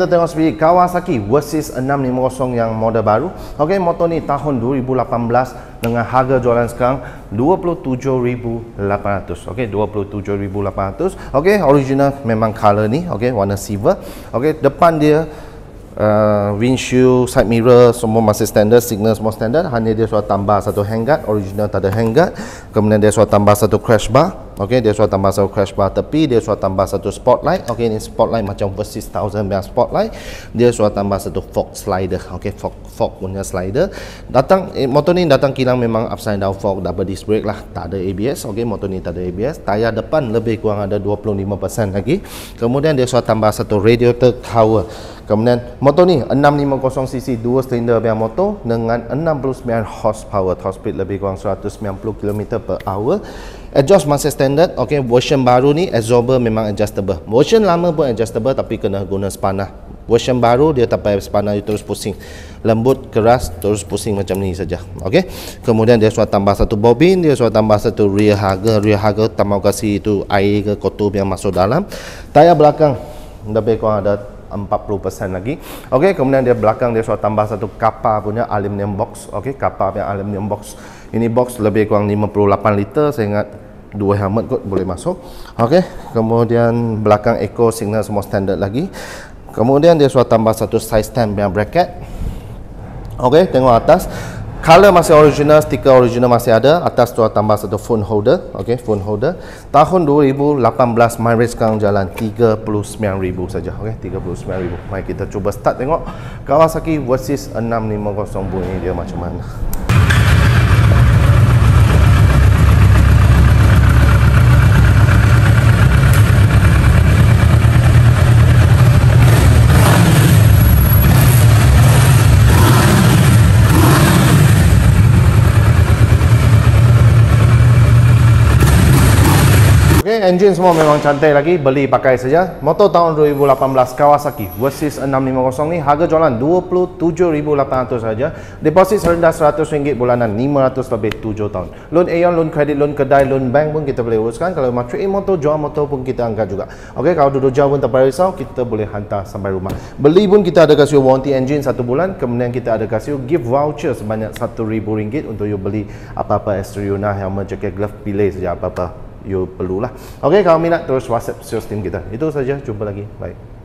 kita tengok sendiri Kawasaki Versys 650 yang model baru Okey, motor ni tahun 2018 dengan harga jualan sekarang 27,800 Okey, 27,800 Okey, original memang color ni Okey, warna silver Okey, depan dia uh, windshield, side mirror semua masih standard, signal semua standard hanya dia suruh tambah satu handguard, original tak ada handguard kemudian dia suruh tambah satu crash bar ok, dia suruh tambah satu crash bar tepi dia suruh tambah satu spotlight ok, ini spotlight macam versi 1000 biar spotlight dia suruh tambah satu fork slider ok, fork, fork punya slider datang, eh, motor ni datang kilang memang upside down fork double disc brake lah tak ada ABS ok, motor ni tak ada ABS tayar depan lebih kurang ada 25% lagi kemudian dia suruh tambah satu radiator cover Kemudian motor ni 650cc dua silinder biar motor dengan 69 horsepower top speed lebih kurang 190 km per hour adjust masih standard okay. version baru ni absorber memang adjustable version lama pun adjustable tapi kena guna sepanah version baru dia tak payah sepanah dia terus pusing lembut keras terus pusing macam ni saja okay. kemudian dia suruh tambah satu bobin dia suruh tambah satu rear hugger rear hugger tambah kasih itu air ke kotor yang masuk dalam tayar belakang lebih kurang ada 40% lagi. Okey, kemudian dia belakang dia suruh tambah satu kapal punya aluminium box. Okey, kapal punya aluminium box. Ini box lebih kurang 58 liter. Saya ingat dua helmet kot boleh masuk. Okey, kemudian belakang echo signal semua standard lagi. Kemudian dia suruh tambah satu size stand yang bracket. Okey, tengok atas color masih original, stiker original masih ada atas tu tambah satu phone holder, okey phone holder. Tahun 2018 my rate sekarang jalan 39000 saja, okey 39000. Mari kita cuba start tengok Kawasaki versus 650 ini dia macam mana. Okay, engine semua memang cantik lagi, beli pakai saja. Motor tahun 2018 Kawasaki Versys 650 ni harga jualan 27,800 saja. Deposit rendah 100 ringgit bulanan 500 lebih 7 tahun. Loan Aeon, loan kredit, loan kedai, loan bank pun kita boleh uruskan. Kalau mau trade motor, jual motor pun kita angkat juga. Okay, kalau duduk jauh pun tak payah risau, kita boleh hantar sampai rumah. Beli pun kita ada kasih warranty engine 1 bulan, kemudian kita ada kasih gift voucher sebanyak 1000 ringgit untuk you beli apa-apa exterior nah, helmet, jacket, glove, pilih saja apa-apa you perlulah. Okay, kalau minat terus WhatsApp sales team kita. Itu saja, jumpa lagi. Bye.